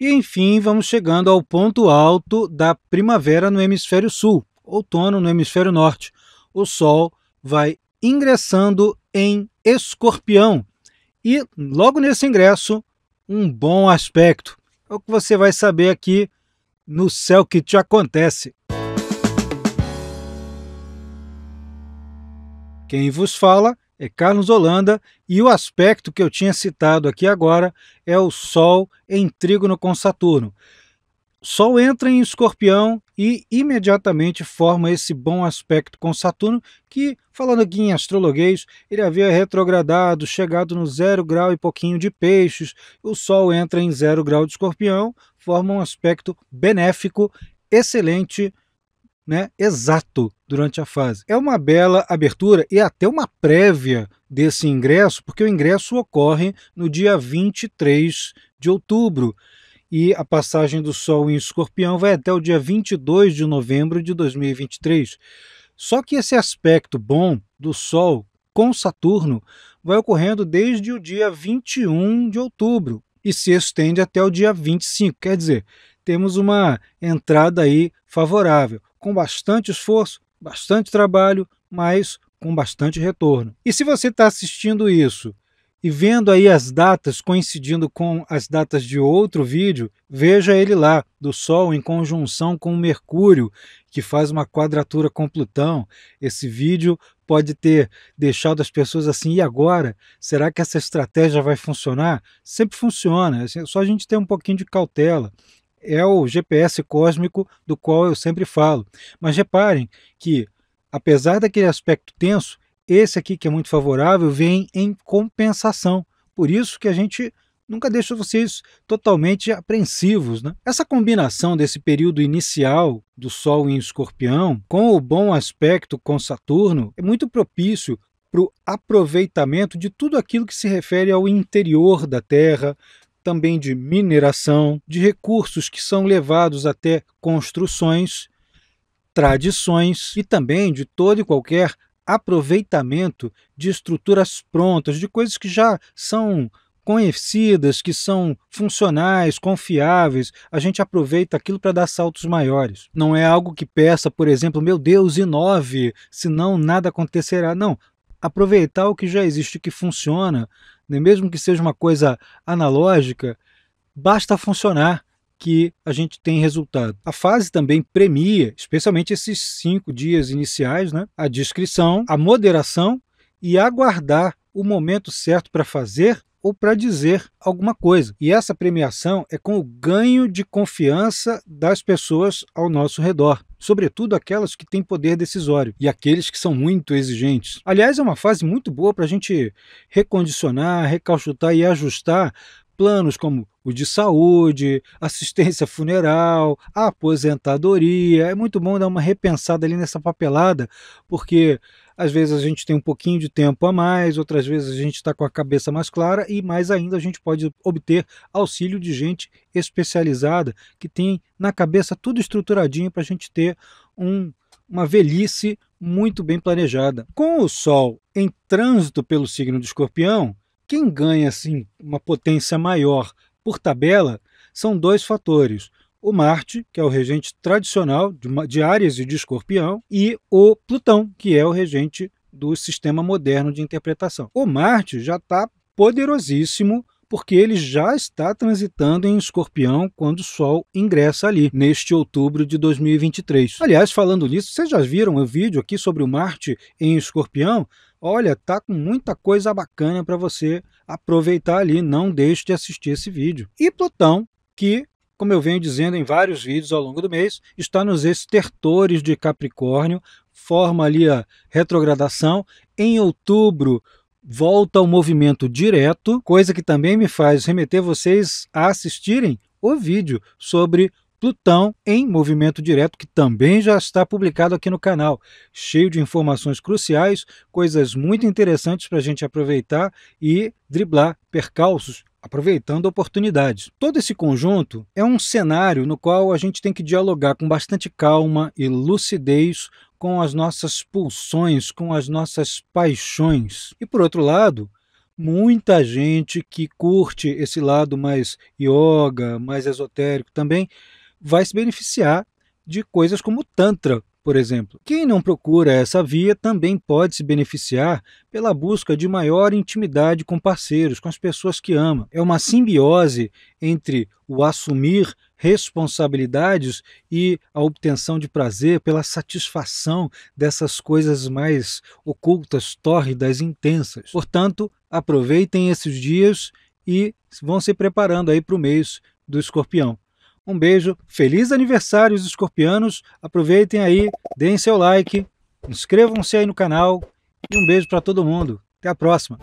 E enfim, vamos chegando ao ponto alto da primavera no hemisfério sul, outono no hemisfério norte. O Sol vai ingressando em Escorpião. E logo nesse ingresso, um bom aspecto. É o que você vai saber aqui no céu que te acontece. Quem vos fala é Carlos Holanda, e o aspecto que eu tinha citado aqui agora é o Sol em trígono com Saturno. Sol entra em Escorpião e imediatamente forma esse bom aspecto com Saturno, que, falando aqui em astrologuês, ele havia retrogradado, chegado no zero grau e pouquinho de peixes. O Sol entra em zero grau de Escorpião, forma um aspecto benéfico, excelente né, exato durante a fase. É uma bela abertura e até uma prévia desse ingresso, porque o ingresso ocorre no dia 23 de outubro e a passagem do Sol em Escorpião vai até o dia 22 de novembro de 2023. Só que esse aspecto bom do Sol com Saturno vai ocorrendo desde o dia 21 de outubro e se estende até o dia 25. Quer dizer, temos uma entrada aí favorável com bastante esforço, bastante trabalho, mas com bastante retorno. E se você está assistindo isso e vendo aí as datas coincidindo com as datas de outro vídeo, veja ele lá, do Sol em conjunção com Mercúrio, que faz uma quadratura com Plutão. Esse vídeo pode ter deixado as pessoas assim, e agora? Será que essa estratégia vai funcionar? Sempre funciona, é só a gente ter um pouquinho de cautela é o GPS cósmico do qual eu sempre falo. Mas reparem que, apesar daquele aspecto tenso, esse aqui que é muito favorável vem em compensação. Por isso que a gente nunca deixa vocês totalmente apreensivos. Né? Essa combinação desse período inicial do Sol em Escorpião com o bom aspecto com Saturno é muito propício para o aproveitamento de tudo aquilo que se refere ao interior da Terra, também de mineração, de recursos que são levados até construções, tradições e também de todo e qualquer aproveitamento de estruturas prontas, de coisas que já são conhecidas, que são funcionais, confiáveis, a gente aproveita aquilo para dar saltos maiores. Não é algo que peça, por exemplo, meu Deus, inove, senão nada acontecerá. Não, aproveitar o que já existe, que funciona, né? mesmo que seja uma coisa analógica, basta funcionar que a gente tem resultado. A fase também premia, especialmente esses cinco dias iniciais, né? a discrição, a moderação e aguardar o momento certo para fazer ou para dizer alguma coisa. E essa premiação é com o ganho de confiança das pessoas ao nosso redor sobretudo aquelas que têm poder decisório e aqueles que são muito exigentes. Aliás, é uma fase muito boa para a gente recondicionar, recalchutar e ajustar planos como o de saúde, assistência funeral, aposentadoria. É muito bom dar uma repensada ali nessa papelada, porque às vezes a gente tem um pouquinho de tempo a mais, outras vezes a gente está com a cabeça mais clara e mais ainda a gente pode obter auxílio de gente especializada que tem na cabeça tudo estruturadinho para a gente ter um, uma velhice muito bem planejada. Com o Sol em trânsito pelo signo do Escorpião, quem ganha assim uma potência maior por tabela são dois fatores o Marte, que é o regente tradicional de Áries e de Escorpião, e o Plutão, que é o regente do sistema moderno de interpretação. O Marte já está poderosíssimo porque ele já está transitando em escorpião quando o Sol ingressa ali, neste outubro de 2023. Aliás, falando nisso, vocês já viram o vídeo aqui sobre o Marte em escorpião? Olha, tá com muita coisa bacana para você aproveitar ali, não deixe de assistir esse vídeo. E Plutão, que como eu venho dizendo em vários vídeos ao longo do mês, está nos estertores de Capricórnio, forma ali a retrogradação. Em outubro, volta ao movimento direto, coisa que também me faz remeter vocês a assistirem o vídeo sobre Plutão em movimento direto, que também já está publicado aqui no canal, cheio de informações cruciais, coisas muito interessantes para a gente aproveitar e driblar percalços aproveitando oportunidades. Todo esse conjunto é um cenário no qual a gente tem que dialogar com bastante calma e lucidez com as nossas pulsões, com as nossas paixões. E por outro lado, muita gente que curte esse lado mais yoga, mais esotérico também, vai se beneficiar de coisas como Tantra, por exemplo. Quem não procura essa via também pode se beneficiar pela busca de maior intimidade com parceiros, com as pessoas que ama. É uma simbiose entre o assumir responsabilidades e a obtenção de prazer pela satisfação dessas coisas mais ocultas, tórridas, intensas. Portanto, aproveitem esses dias e vão se preparando aí para o mês do escorpião. Um beijo, feliz aniversário os escorpianos. Aproveitem aí, deem seu like, inscrevam-se aí no canal e um beijo para todo mundo. Até a próxima.